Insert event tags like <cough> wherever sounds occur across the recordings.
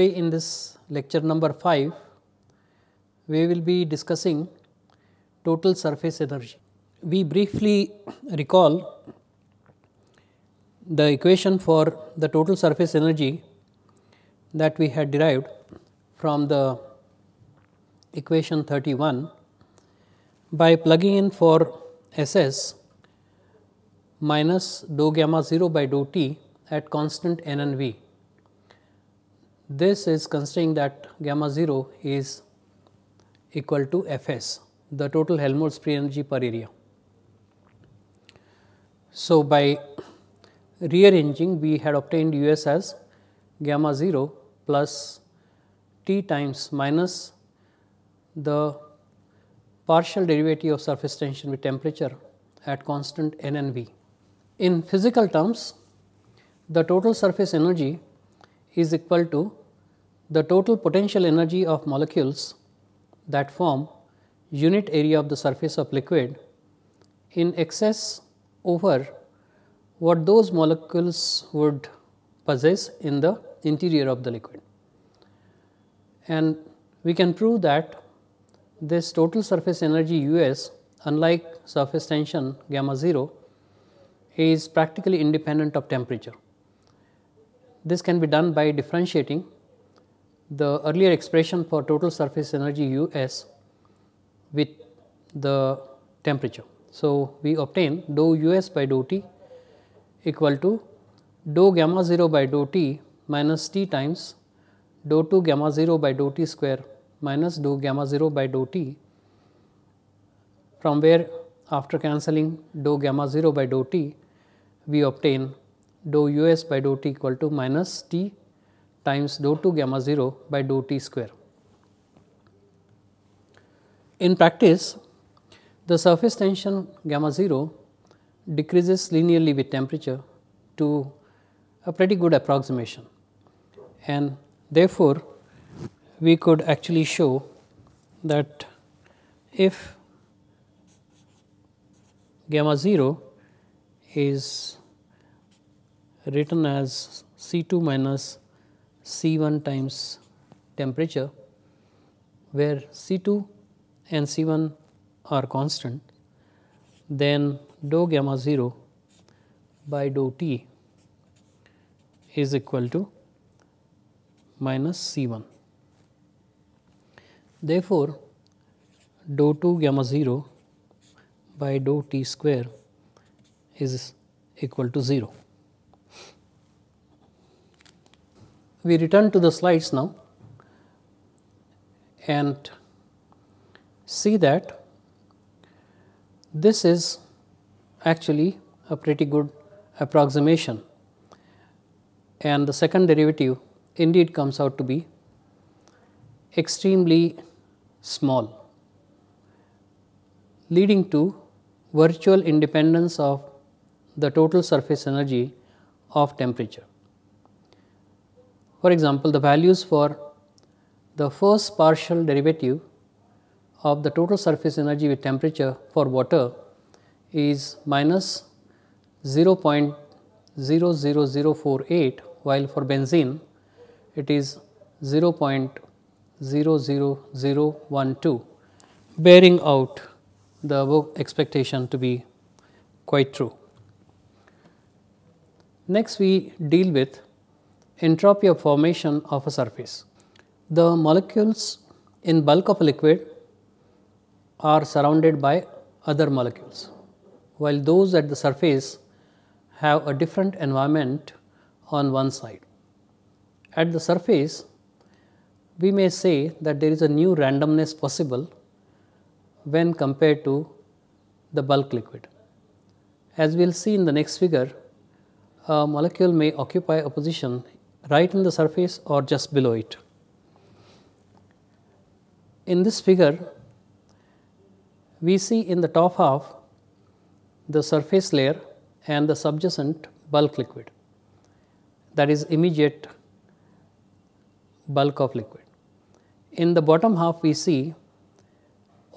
Today in this lecture number 5, we will be discussing total surface energy. We briefly recall the equation for the total surface energy that we had derived from the equation 31 by plugging in for SS minus dou gamma 0 by dou t at constant n and v. This is considering that gamma 0 is equal to Fs, the total Helmholtz free energy per area. So, by rearranging we had obtained Us as gamma 0 plus t times minus the partial derivative of surface tension with temperature at constant n and v. In physical terms, the total surface energy is equal to the total potential energy of molecules that form unit area of the surface of liquid in excess over what those molecules would possess in the interior of the liquid. And we can prove that this total surface energy U s unlike surface tension gamma 0 is practically independent of temperature. This can be done by differentiating the earlier expression for total surface energy U s with the temperature. So, we obtain dou U s by dou T equal to dou gamma 0 by dou T minus T times dou 2 gamma 0 by dou T square minus dou gamma 0 by dou T from where after cancelling dou gamma 0 by dou T we obtain dou U s by dou T equal to minus T times dou 2 gamma 0 by dou t square. In practice, the surface tension gamma 0 decreases linearly with temperature to a pretty good approximation and therefore, we could actually show that if gamma 0 is written as C 2 minus C1 times temperature where C2 and C1 are constant then dou gamma 0 by dou T is equal to minus C1. Therefore, dou 2 gamma 0 by dou T square is equal to 0. we return to the slides now and see that this is actually a pretty good approximation and the second derivative indeed comes out to be extremely small leading to virtual independence of the total surface energy of temperature. For example, the values for the first partial derivative of the total surface energy with temperature for water is minus 0.00048 while for benzene it is 0.00012 bearing out the above expectation to be quite true. Next we deal with entropy of formation of a surface. The molecules in bulk of a liquid are surrounded by other molecules, while those at the surface have a different environment on one side. At the surface, we may say that there is a new randomness possible when compared to the bulk liquid. As we will see in the next figure, a molecule may occupy a position right in the surface or just below it. In this figure, we see in the top half the surface layer and the subjacent bulk liquid that is immediate bulk of liquid. In the bottom half we see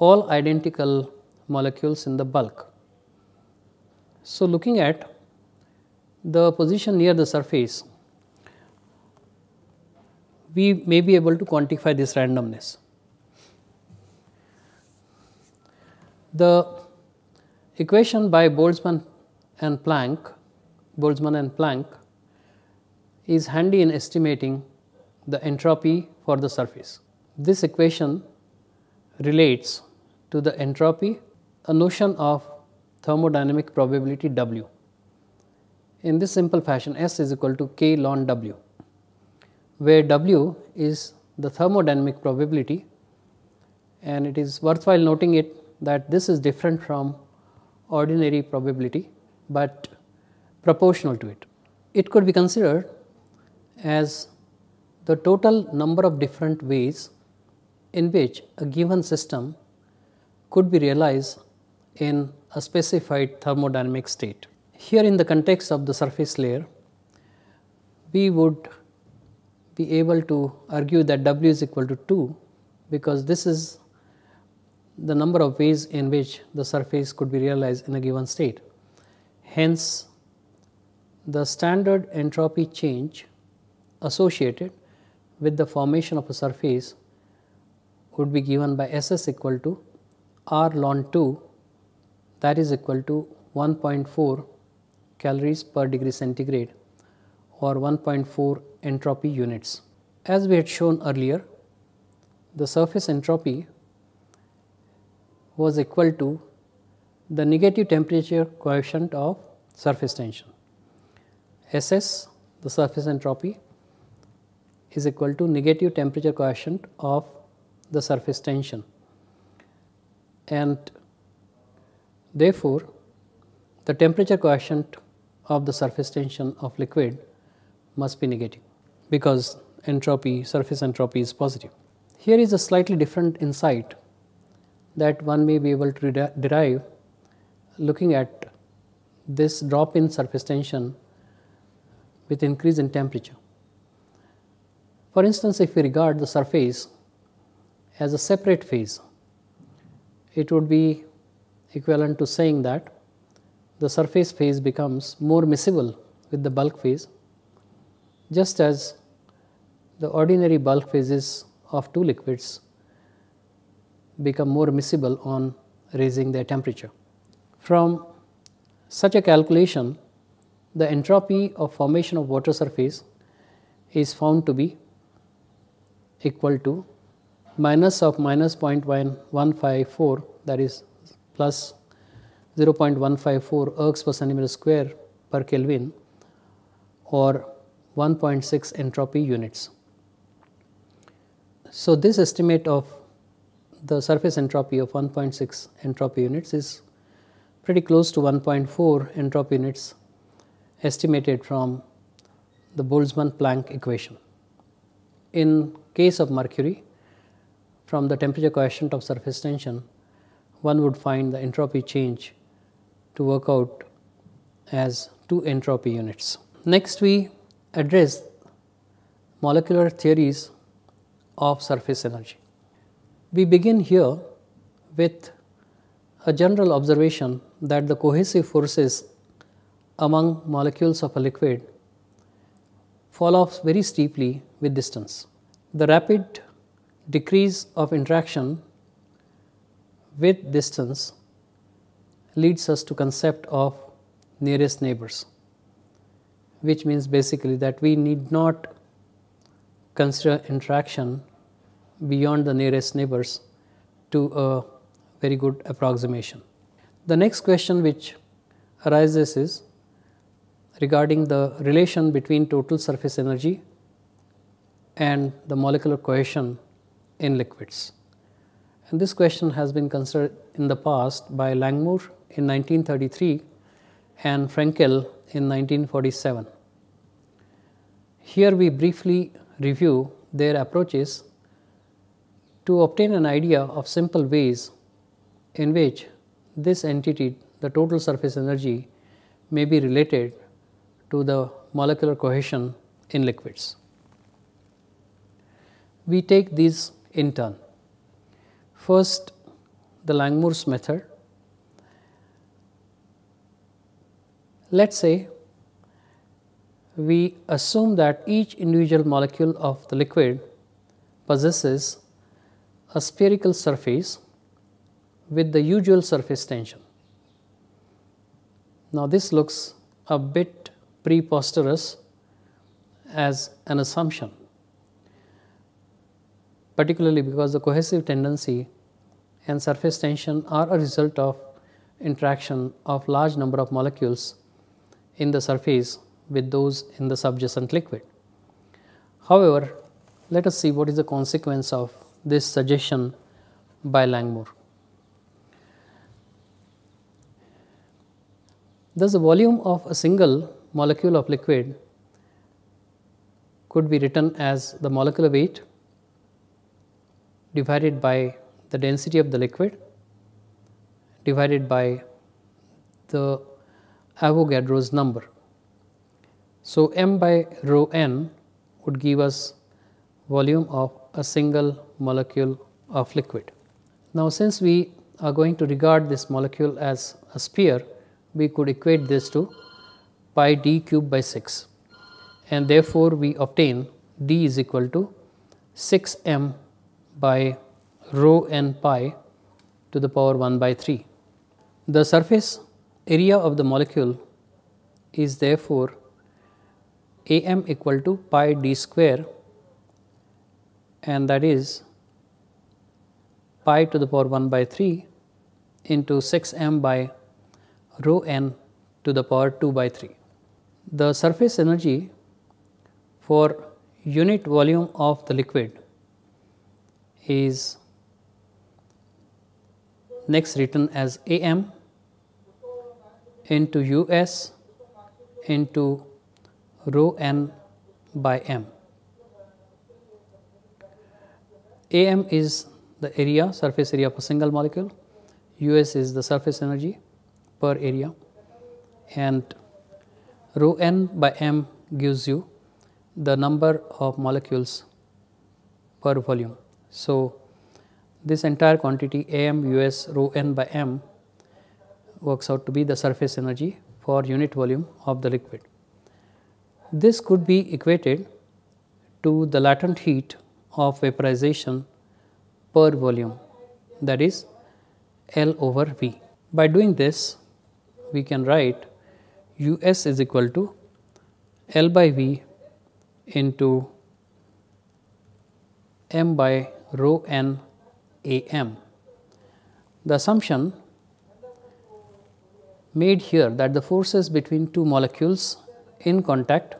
all identical molecules in the bulk. So, looking at the position near the surface we may be able to quantify this randomness. The equation by Boltzmann and Planck, Boltzmann and Planck is handy in estimating the entropy for the surface. This equation relates to the entropy, a notion of thermodynamic probability W. In this simple fashion, S is equal to K ln W where W is the thermodynamic probability and it is worthwhile noting it that this is different from ordinary probability, but proportional to it. It could be considered as the total number of different ways in which a given system could be realized in a specified thermodynamic state. Here in the context of the surface layer, we would be able to argue that W is equal to 2 because this is the number of ways in which the surface could be realized in a given state. Hence, the standard entropy change associated with the formation of a surface would be given by SS equal to R ln 2 that is equal to 1.4 calories per degree centigrade or 1.4 entropy units. As we had shown earlier, the surface entropy was equal to the negative temperature coefficient of surface tension. SS, the surface entropy is equal to negative temperature coefficient of the surface tension and therefore, the temperature coefficient of the surface tension of liquid must be negative because entropy, surface entropy is positive. Here is a slightly different insight that one may be able to derive looking at this drop in surface tension with increase in temperature. For instance, if we regard the surface as a separate phase, it would be equivalent to saying that the surface phase becomes more miscible with the bulk phase just as the ordinary bulk phases of two liquids become more miscible on raising their temperature. From such a calculation, the entropy of formation of water surface is found to be equal to minus of minus 0.154 that is plus 0.154 ergs per centimeter square per Kelvin or 1.6 entropy units. So, this estimate of the surface entropy of 1.6 entropy units is pretty close to 1.4 entropy units estimated from the Boltzmann-Planck equation. In case of mercury, from the temperature coefficient of surface tension, one would find the entropy change to work out as 2 entropy units. Next, we address molecular theories of surface energy. We begin here with a general observation that the cohesive forces among molecules of a liquid fall off very steeply with distance. The rapid decrease of interaction with distance leads us to concept of nearest neighbors which means basically that we need not consider interaction beyond the nearest neighbors to a very good approximation. The next question which arises is regarding the relation between total surface energy and the molecular cohesion in liquids. And this question has been considered in the past by Langmuir in 1933 and Frankel in 1947. Here we briefly review their approaches to obtain an idea of simple ways in which this entity, the total surface energy, may be related to the molecular cohesion in liquids. We take these in turn. First, the Langmuir's method. Let us say we assume that each individual molecule of the liquid possesses a spherical surface with the usual surface tension. Now, this looks a bit preposterous as an assumption, particularly because the cohesive tendency and surface tension are a result of interaction of large number of molecules in the surface with those in the subjacent liquid. However, let us see what is the consequence of this suggestion by Langmuir. Thus, the volume of a single molecule of liquid could be written as the molecular weight divided by the density of the liquid divided by the Avogadro's number. So, m by rho n would give us volume of a single molecule of liquid. Now, since we are going to regard this molecule as a sphere, we could equate this to pi d cube by 6 and therefore, we obtain d is equal to 6 m by rho n pi to the power 1 by 3. The surface area of the molecule is therefore am equal to pi d square and that is pi to the power 1 by 3 into 6 m by rho n to the power 2 by 3. The surface energy for unit volume of the liquid is next written as am into us into rho n by m. AM is the area, surface area of a single molecule, US is the surface energy per area and rho n by m gives you the number of molecules per volume. So, this entire quantity AM US rho n by m works out to be the surface energy for unit volume of the liquid. This could be equated to the latent heat of vaporization per volume that is L over V. By doing this we can write U s is equal to L by V into m by rho n A m. The assumption made here that the forces between two molecules in contact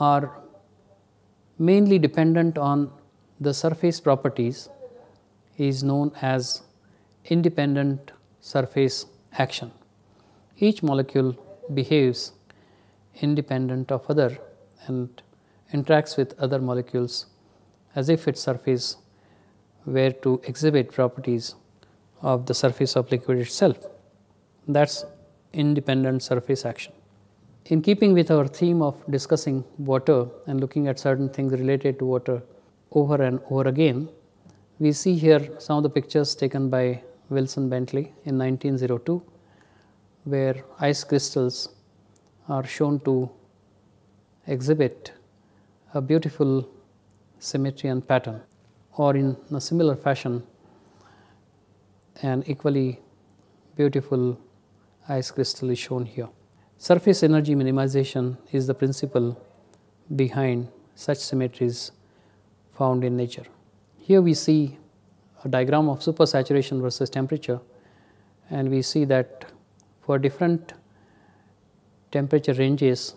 are mainly dependent on the surface properties is known as independent surface action. Each molecule behaves independent of other and interacts with other molecules as if its surface were to exhibit properties of the surface of liquid itself. That is independent surface action. In keeping with our theme of discussing water and looking at certain things related to water over and over again, we see here some of the pictures taken by Wilson Bentley in 1902, where ice crystals are shown to exhibit a beautiful symmetry and pattern or in a similar fashion an equally beautiful ice crystal is shown here. Surface energy minimization is the principle behind such symmetries found in nature. Here we see a diagram of supersaturation versus temperature and we see that for different temperature ranges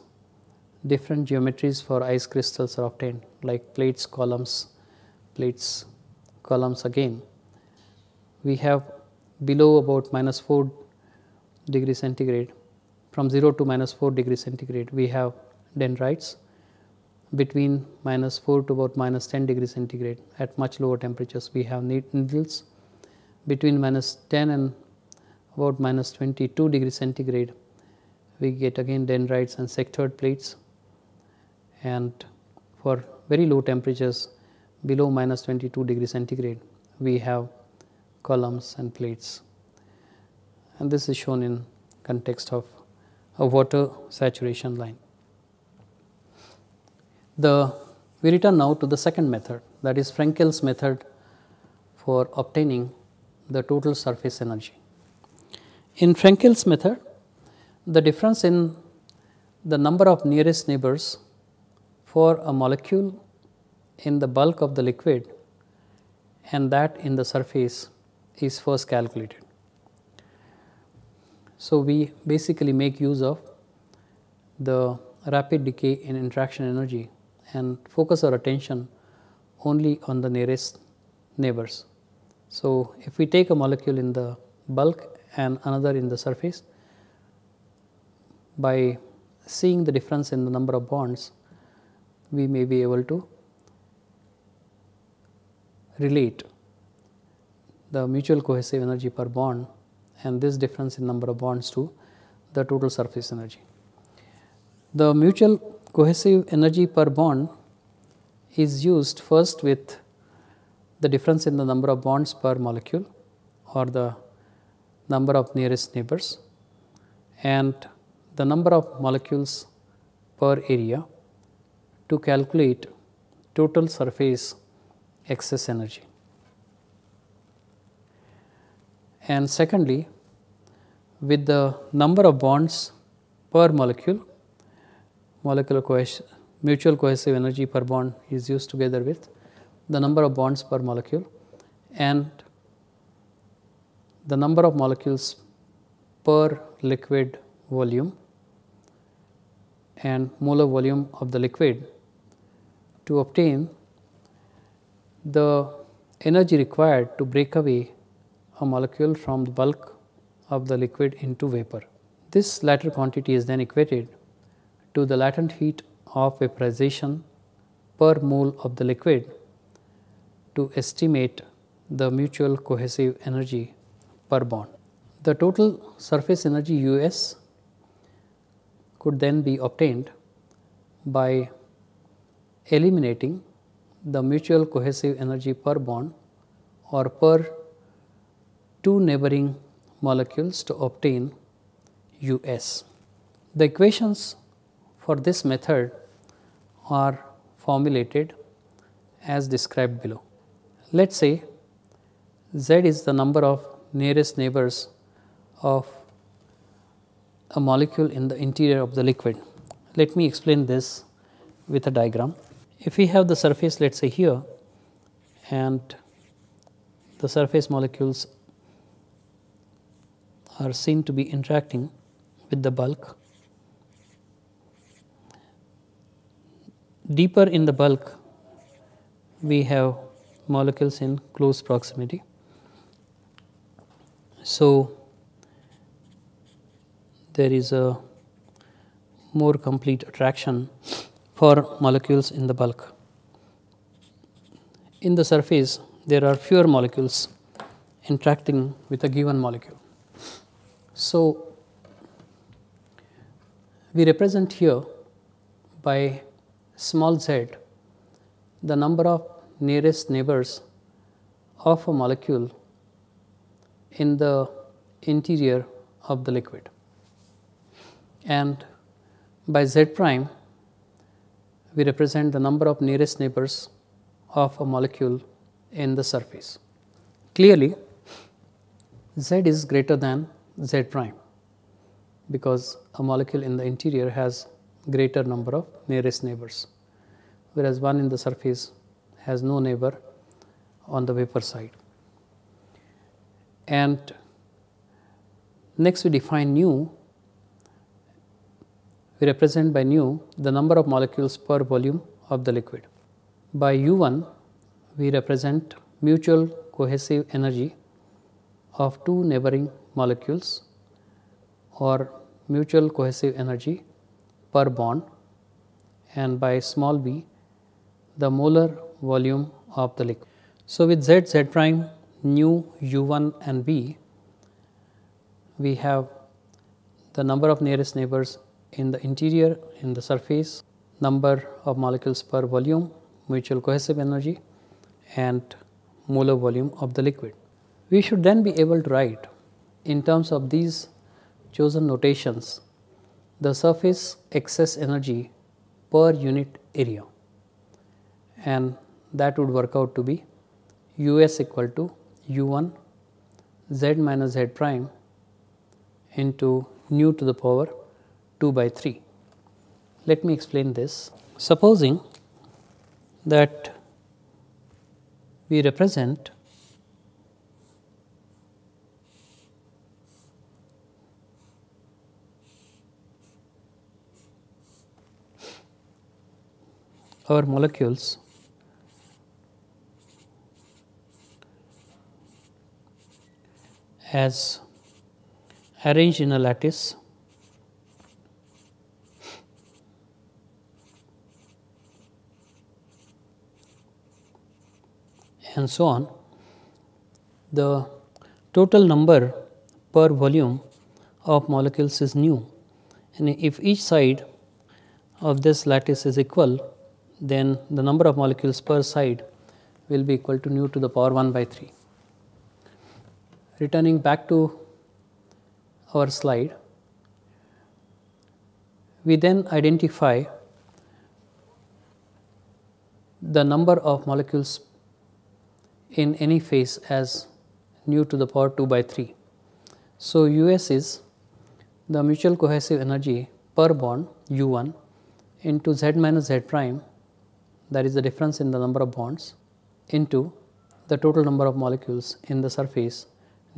different geometries for ice crystals are obtained like plates, columns, plates, columns again. We have below about minus 4 degree centigrade from 0 to minus 4 degree centigrade we have dendrites between minus 4 to about minus 10 degree centigrade at much lower temperatures we have needles between minus 10 and about minus 22 degree centigrade we get again dendrites and sectored plates and for very low temperatures below minus 22 degree centigrade we have columns and plates and this is shown in context of a water saturation line. The we return now to the second method that is Frankel's method for obtaining the total surface energy. In Frankel's method, the difference in the number of nearest neighbors for a molecule in the bulk of the liquid and that in the surface is first calculated. So, we basically make use of the rapid decay in interaction energy and focus our attention only on the nearest neighbors. So, if we take a molecule in the bulk and another in the surface, by seeing the difference in the number of bonds, we may be able to relate the mutual cohesive energy per bond and this difference in number of bonds to the total surface energy. The mutual cohesive energy per bond is used first with the difference in the number of bonds per molecule or the number of nearest neighbors and the number of molecules per area to calculate total surface excess energy. and secondly with the number of bonds per molecule, molecular cohesion, mutual cohesive energy per bond is used together with the number of bonds per molecule and the number of molecules per liquid volume and molar volume of the liquid to obtain the energy required to break away a molecule from the bulk of the liquid into vapor. This latter quantity is then equated to the latent heat of vaporization per mole of the liquid to estimate the mutual cohesive energy per bond. The total surface energy US could then be obtained by eliminating the mutual cohesive energy per bond or per two neighboring molecules to obtain US. The equations for this method are formulated as described below. Let us say Z is the number of nearest neighbors of a molecule in the interior of the liquid. Let me explain this with a diagram. If we have the surface let us say here and the surface molecules are seen to be interacting with the bulk. Deeper in the bulk, we have molecules in close proximity. So, there is a more complete attraction for molecules in the bulk. In the surface, there are fewer molecules interacting with a given molecule. So, we represent here by small z the number of nearest neighbors of a molecule in the interior of the liquid and by z prime we represent the number of nearest neighbors of a molecule in the surface. Clearly, z is greater than z prime because a molecule in the interior has greater number of nearest neighbors whereas one in the surface has no neighbor on the vapor side. And next we define nu, we represent by nu the number of molecules per volume of the liquid. By U1 we represent mutual cohesive energy of two neighboring molecules or mutual cohesive energy per bond and by small b the molar volume of the liquid. So, with z z prime nu u 1 and b we have the number of nearest neighbors in the interior in the surface, number of molecules per volume, mutual cohesive energy and molar volume of the liquid. We should then be able to write in terms of these chosen notations, the surface excess energy per unit area and that would work out to be us equal to u1 z minus z prime into nu to the power 2 by 3. Let me explain this. Supposing that we represent our molecules as arranged in a lattice and so on. The total number per volume of molecules is new and if each side of this lattice is equal then the number of molecules per side will be equal to nu to the power 1 by 3. Returning back to our slide, we then identify the number of molecules in any phase as nu to the power 2 by 3. So, U s is the mutual cohesive energy per bond u 1 into z minus z prime that is the difference in the number of bonds into the total number of molecules in the surface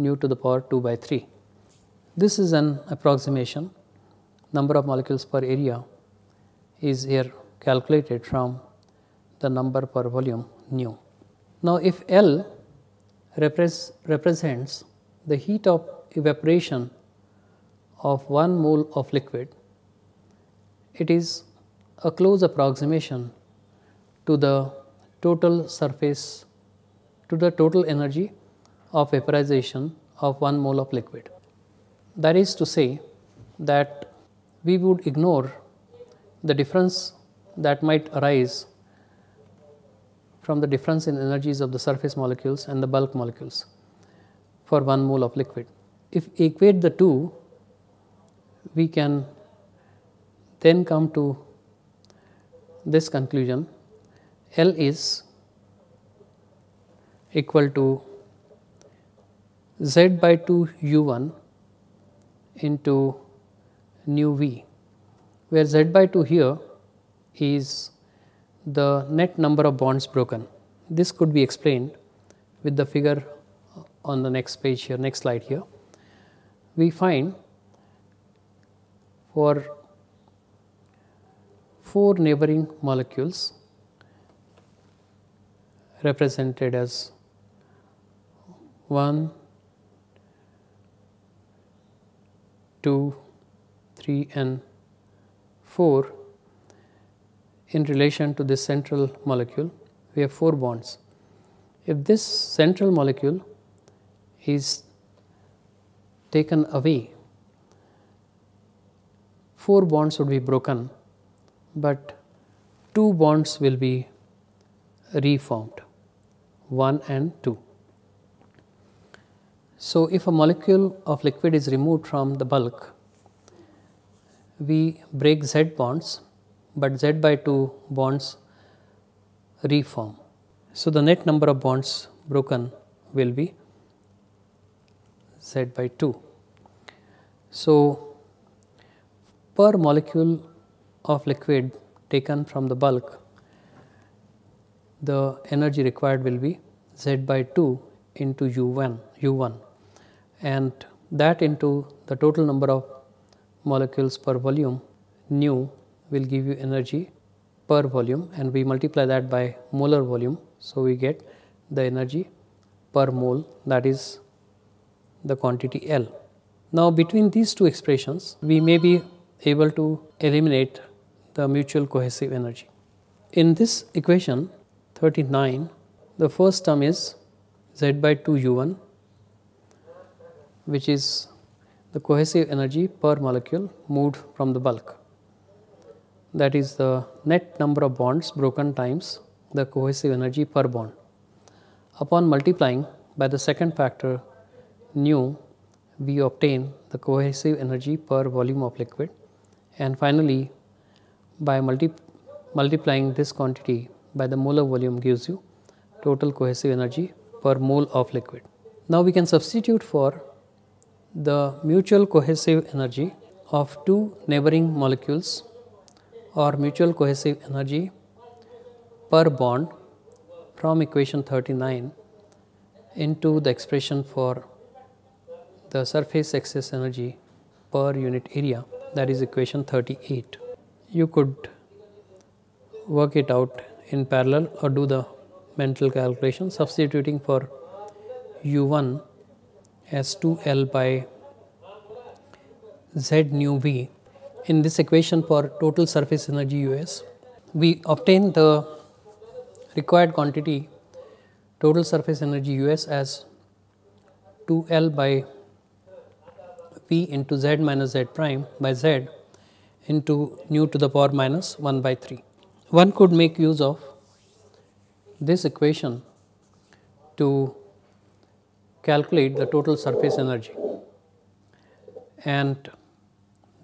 nu to the power 2 by 3. This is an approximation number of molecules per area is here calculated from the number per volume nu. Now, if L repres represents the heat of evaporation of 1 mole of liquid, it is a close approximation to the total surface to the total energy of vaporization of 1 mole of liquid. That is to say that we would ignore the difference that might arise from the difference in energies of the surface molecules and the bulk molecules for 1 mole of liquid. If equate the two, we can then come to this conclusion L is equal to z by 2 u1 into nu v where z by 2 here is the net number of bonds broken. This could be explained with the figure on the next page here next slide here. We find for four neighboring molecules represented as 1, 2, 3 and 4 in relation to this central molecule we have 4 bonds. If this central molecule is taken away 4 bonds would be broken but 2 bonds will be reformed. 1 and 2. So, if a molecule of liquid is removed from the bulk, we break Z bonds, but Z by 2 bonds reform. So, the net number of bonds broken will be Z by 2. So, per molecule of liquid taken from the bulk, the energy required will be z by 2 into u1 u1 and that into the total number of molecules per volume nu will give you energy per volume and we multiply that by molar volume. So, we get the energy per mole that is the quantity L. Now, between these two expressions we may be able to eliminate the mutual cohesive energy. In this equation 39 the first term is z by 2 u1 which is the cohesive energy per molecule moved from the bulk that is the net number of bonds broken times the cohesive energy per bond. Upon multiplying by the second factor nu we obtain the cohesive energy per volume of liquid and finally by multi multiplying this quantity by the molar volume gives you total cohesive energy per mole of liquid. Now we can substitute for the mutual cohesive energy of two neighboring molecules or mutual cohesive energy per bond from equation 39 into the expression for the surface excess energy per unit area that is equation 38. You could work it out in parallel or do the mental calculation substituting for u1 as 2l by z nu v. In this equation for total surface energy us, we obtain the required quantity total surface energy us as 2l by p into z minus z prime by z into nu to the power minus 1 by 3 one could make use of this equation to calculate the total surface energy and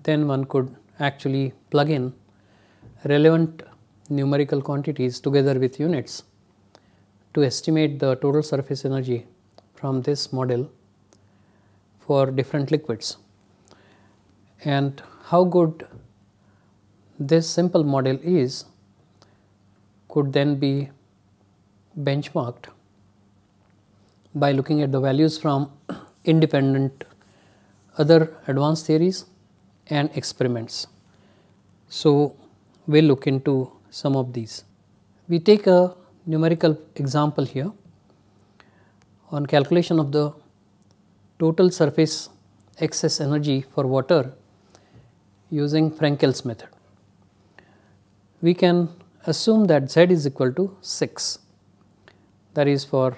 then one could actually plug in relevant numerical quantities together with units to estimate the total surface energy from this model for different liquids and how good this simple model is could then be benchmarked by looking at the values from <clears throat> independent other advanced theories and experiments. So, we will look into some of these. We take a numerical example here on calculation of the total surface excess energy for water using Frankel's method. We can assume that Z is equal to 6 that is for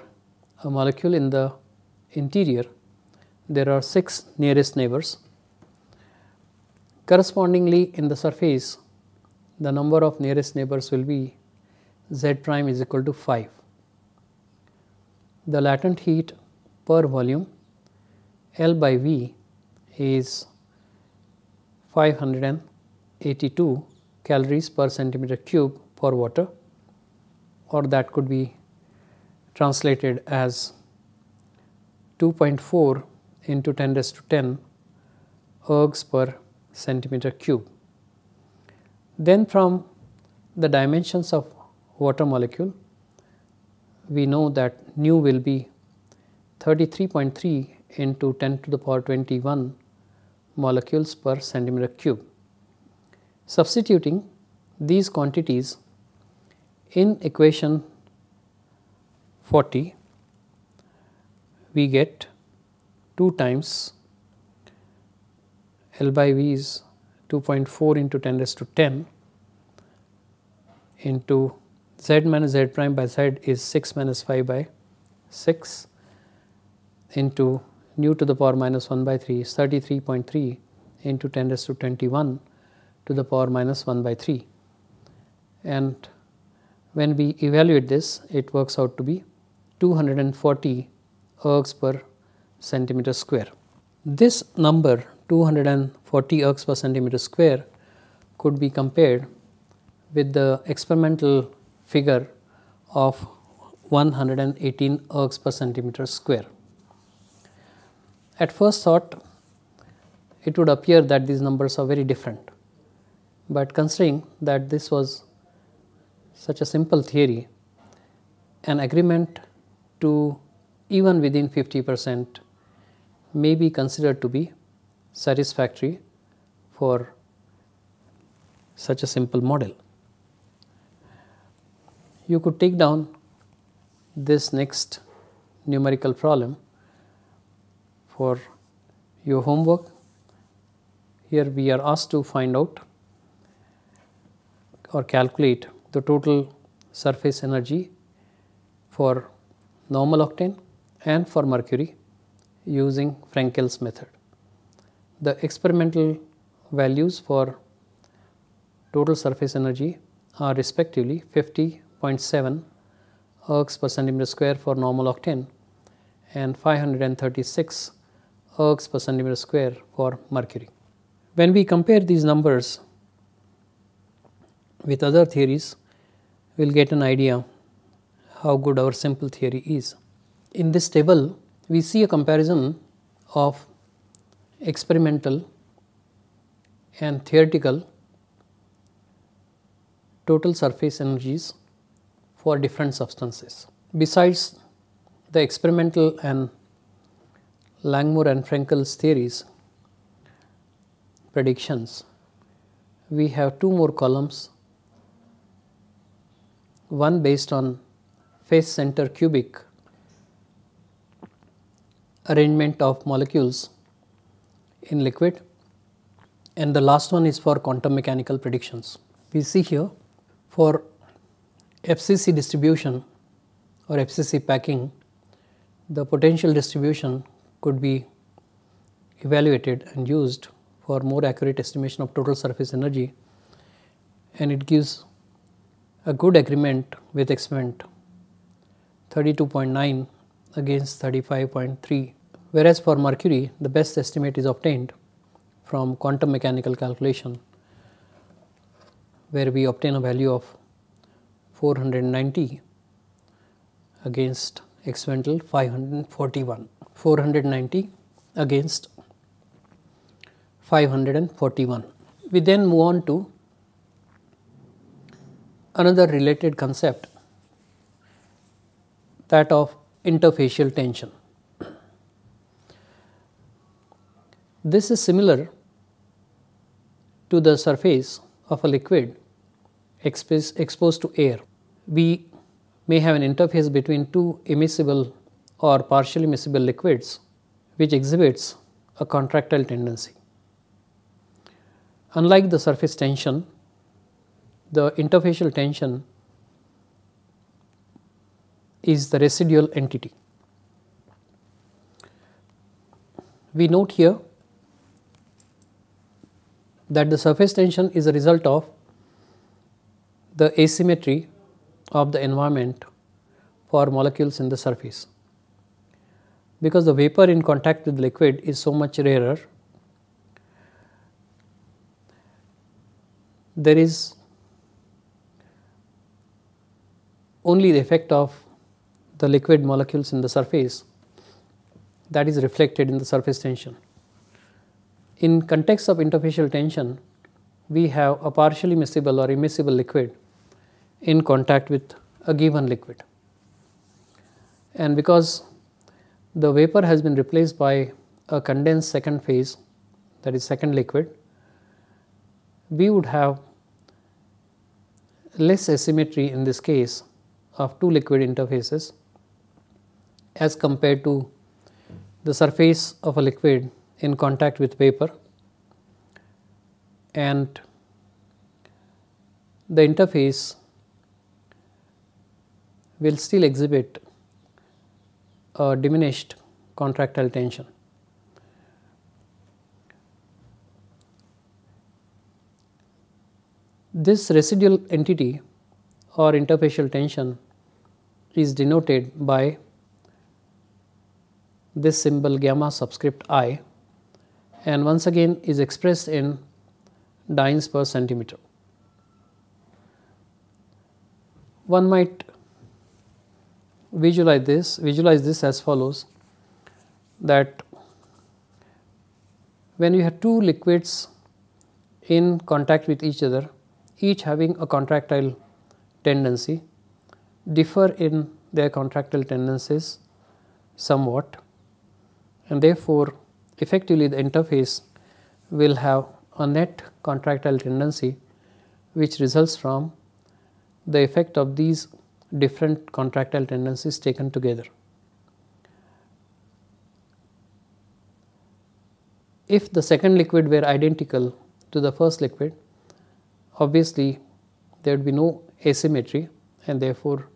a molecule in the interior there are 6 nearest neighbors. Correspondingly in the surface the number of nearest neighbors will be Z prime is equal to 5. The latent heat per volume L by V is 582 calories per centimeter cube for water or that could be translated as 2.4 into 10 raised to 10 ergs per centimeter cube. Then from the dimensions of water molecule, we know that nu will be 33.3 into 10 to the power 21 molecules per centimeter cube. Substituting these quantities in equation 40 we get 2 times L by V is 2.4 into 10 raised to 10 into z minus z prime by z is 6 minus 5 by 6 into nu to the power minus 1 by 3 is 33.3 into 10 raised to 21 to the power minus 1 by 3 and when we evaluate this, it works out to be 240 ergs per centimeter square. This number 240 ergs per centimeter square could be compared with the experimental figure of 118 ergs per centimeter square. At first thought, it would appear that these numbers are very different, but considering that this was such a simple theory an agreement to even within 50 percent may be considered to be satisfactory for such a simple model. You could take down this next numerical problem for your homework. Here we are asked to find out or calculate the total surface energy for normal octane and for mercury using Frankel's method. The experimental values for total surface energy are respectively 50.7 ergs per centimeter square for normal octane and 536 ergs per centimeter square for mercury. When we compare these numbers with other theories we will get an idea how good our simple theory is. In this table, we see a comparison of experimental and theoretical total surface energies for different substances. Besides the experimental and Langmuir and Frankel's theories predictions, we have two more columns one based on face center cubic arrangement of molecules in liquid and the last one is for quantum mechanical predictions. We see here for FCC distribution or FCC packing the potential distribution could be evaluated and used for more accurate estimation of total surface energy and it gives a good agreement with experiment, 32.9 against 35.3 whereas for mercury the best estimate is obtained from quantum mechanical calculation where we obtain a value of 490 against experimental 541 490 against 541 we then move on to another related concept that of interfacial tension. This is similar to the surface of a liquid exposed to air. We may have an interface between two immiscible or partially miscible liquids which exhibits a contractile tendency. Unlike the surface tension, the interfacial tension is the residual entity. We note here that the surface tension is a result of the asymmetry of the environment for molecules in the surface. Because the vapor in contact with liquid is so much rarer, there is only the effect of the liquid molecules in the surface that is reflected in the surface tension. In context of interfacial tension, we have a partially miscible or immiscible liquid in contact with a given liquid. And because the vapor has been replaced by a condensed second phase that is second liquid, we would have less asymmetry in this case of two liquid interfaces as compared to the surface of a liquid in contact with paper and the interface will still exhibit a diminished contractile tension. This residual entity or interfacial tension is denoted by this symbol gamma subscript i and once again is expressed in dynes per centimeter. One might visualize this visualize this as follows that when you have two liquids in contact with each other each having a contractile tendency differ in their contractile tendencies somewhat and therefore effectively the interface will have a net contractile tendency which results from the effect of these different contractile tendencies taken together. If the second liquid were identical to the first liquid, obviously there would be no asymmetry and therefore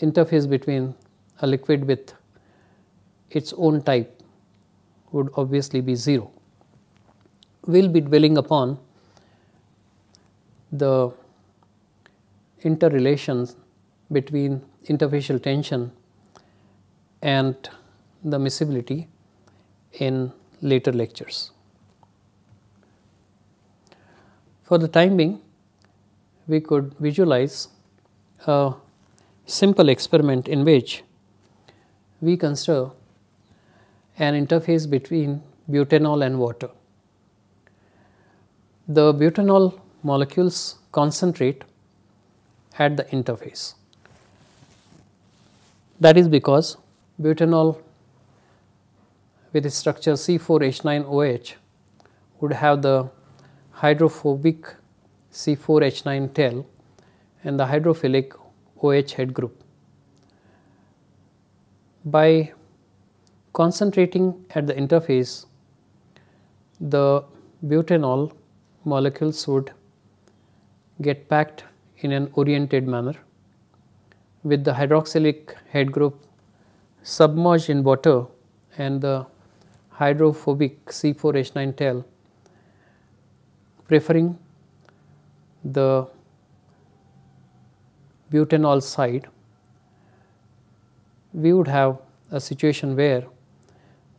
interface between a liquid with its own type would obviously be 0. We will be dwelling upon the interrelations between interfacial tension and the miscibility in later lectures. For the time being, we could visualize a simple experiment in which we consider an interface between butanol and water. The butanol molecules concentrate at the interface. That is because butanol with its structure C4H9OH would have the hydrophobic C4H9 tail and the hydrophilic OH head group. By concentrating at the interface, the butanol molecules would get packed in an oriented manner with the hydroxylic head group submerged in water and the hydrophobic C4H9 tail preferring the butanol side, we would have a situation where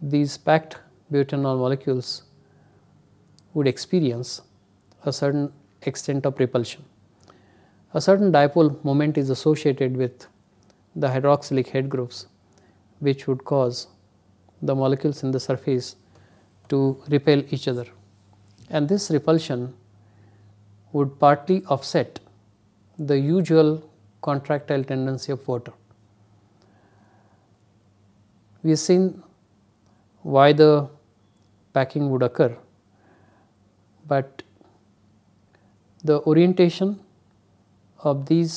these packed butanol molecules would experience a certain extent of repulsion. A certain dipole moment is associated with the hydroxylic head groups which would cause the molecules in the surface to repel each other and this repulsion would partly offset the usual contractile tendency of water. We have seen why the packing would occur, but the orientation of these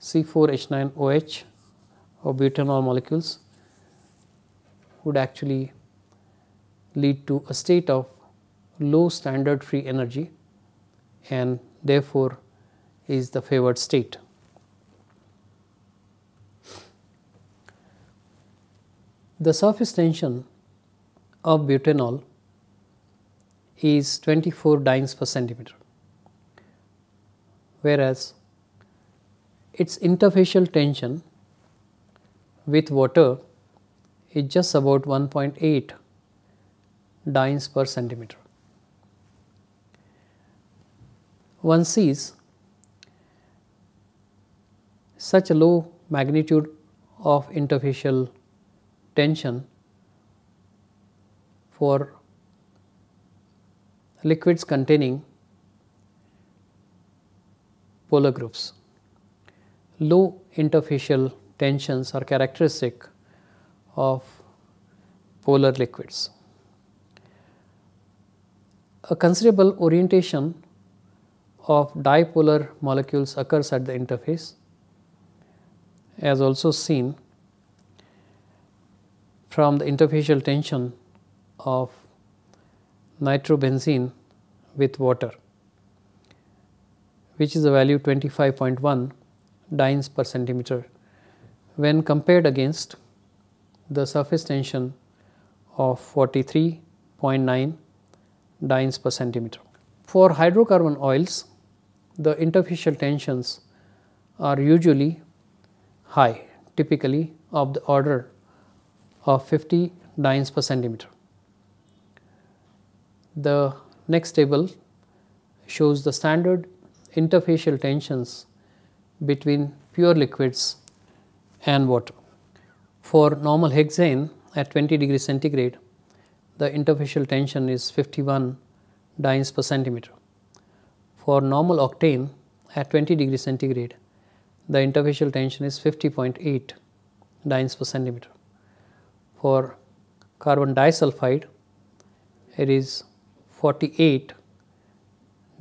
C4H9OH or butanol molecules would actually lead to a state of low standard free energy and therefore is the favored state. The surface tension of butanol is 24 dynes per centimeter, whereas its interfacial tension with water is just about 1.8 dynes per centimeter. One sees such a low magnitude of interfacial tension for liquids containing polar groups. Low interfacial tensions are characteristic of polar liquids. A considerable orientation of dipolar molecules occurs at the interface as also seen from the interfacial tension of nitrobenzene with water which is a value 25.1 dynes per centimeter when compared against the surface tension of 43.9 dynes per centimeter. For hydrocarbon oils, the interfacial tensions are usually high, typically of the order of 50 dynes per centimeter. The next table shows the standard interfacial tensions between pure liquids and water. For normal hexane at 20 degree centigrade, the interfacial tension is 51 dynes per centimeter. For normal octane at 20 degree centigrade, the interfacial tension is 50.8 dynes per centimeter for carbon disulfide it is 48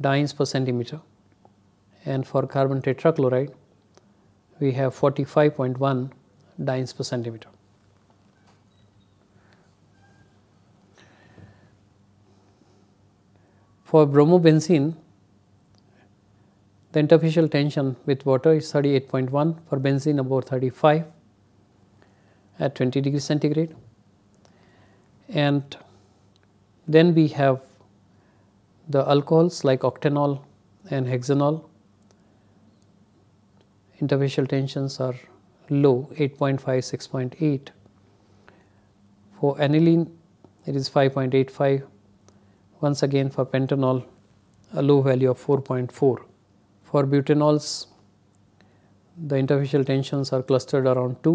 dynes per centimeter and for carbon tetrachloride we have 45.1 dynes per centimeter. For bromobenzene the interfacial tension with water is 38.1 for benzene about 35 at 20 degree centigrade and then we have the alcohols like octanol and hexanol interfacial tensions are low 8.5 6.8 for aniline it is 5.85 once again for pentanol a low value of 4.4 for butanols the interfacial tensions are clustered around 2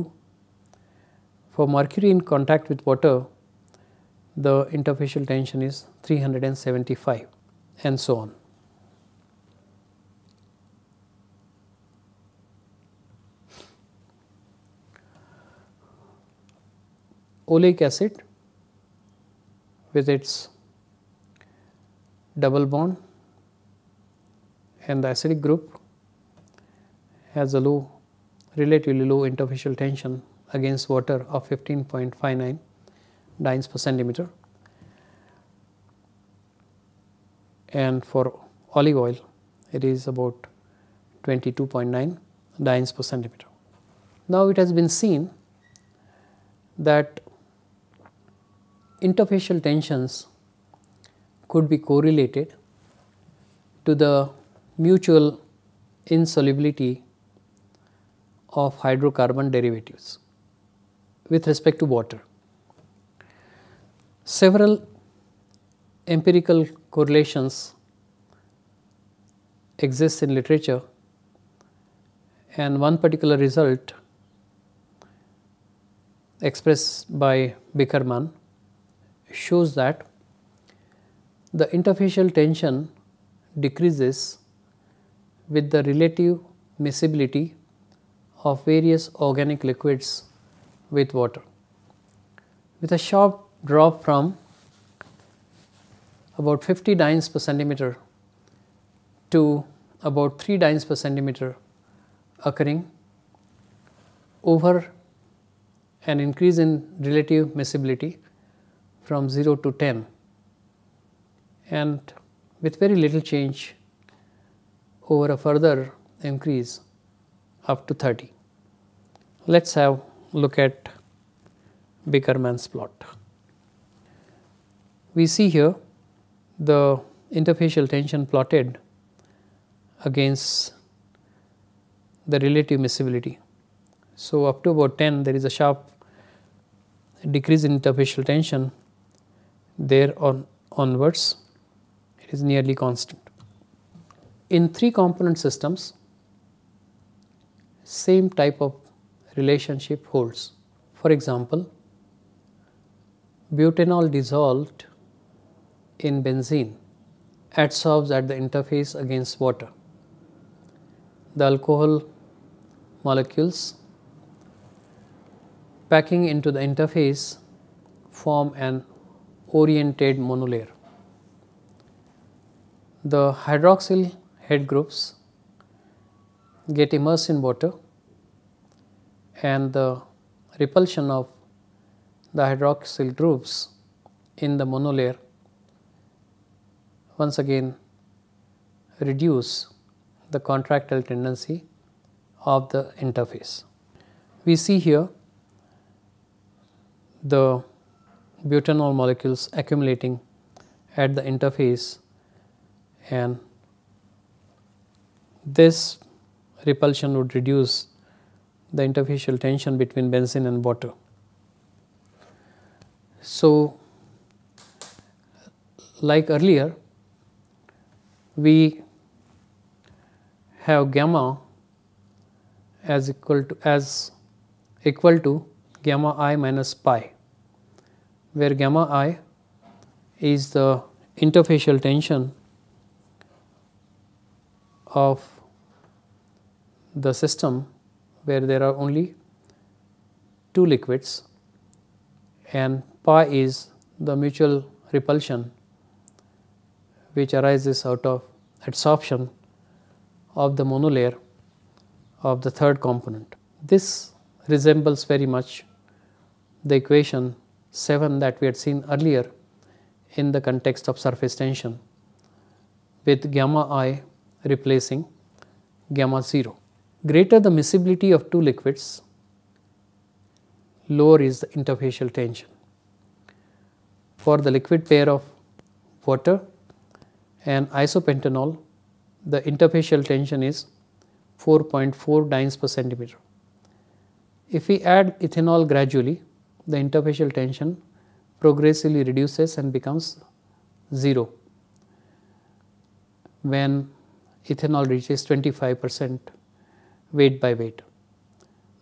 for mercury in contact with water, the interfacial tension is 375 and so on. Oleic acid with its double bond and the acidic group has a low relatively low interfacial tension against water of 15.59 dynes per centimeter and for olive oil it is about 22.9 dynes per centimeter. Now it has been seen that interfacial tensions could be correlated to the mutual insolubility of hydrocarbon derivatives with respect to water. Several empirical correlations exist in literature and one particular result expressed by Bickerman shows that the interfacial tension decreases with the relative miscibility of various organic liquids with water. With a sharp drop from about 50 dynes per centimeter to about 3 dynes per centimeter occurring over an increase in relative miscibility from 0 to 10 and with very little change over a further increase up to 30. Let us have look at Bickerman's plot. We see here the interfacial tension plotted against the relative miscibility. So, up to about 10 there is a sharp decrease in interfacial tension there on onwards it is nearly constant. In 3 component systems same type of relationship holds. For example, butanol dissolved in benzene adsorbs at the interface against water. The alcohol molecules packing into the interface form an oriented monolayer. The hydroxyl head groups get immersed in water and the repulsion of the hydroxyl groups in the monolayer once again reduce the contractile tendency of the interface. We see here the butanol molecules accumulating at the interface and this repulsion would reduce the interfacial tension between benzene and water. So, like earlier we have gamma as equal to as equal to gamma i minus pi where gamma i is the interfacial tension of the system where there are only two liquids and pi is the mutual repulsion which arises out of adsorption of the monolayer of the third component. This resembles very much the equation 7 that we had seen earlier in the context of surface tension with gamma i replacing gamma 0. Greater the miscibility of two liquids, lower is the interfacial tension. For the liquid pair of water and isopentanol, the interfacial tension is 4.4 dynes per centimeter. If we add ethanol gradually, the interfacial tension progressively reduces and becomes 0 when ethanol reaches 25 percent weight by weight.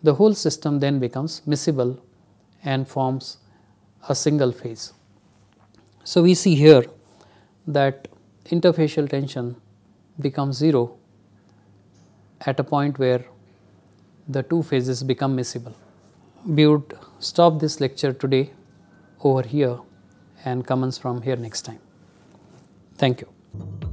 The whole system then becomes miscible and forms a single phase. So, we see here that interfacial tension becomes 0 at a point where the two phases become miscible. We would stop this lecture today over here and commence from here next time. Thank you.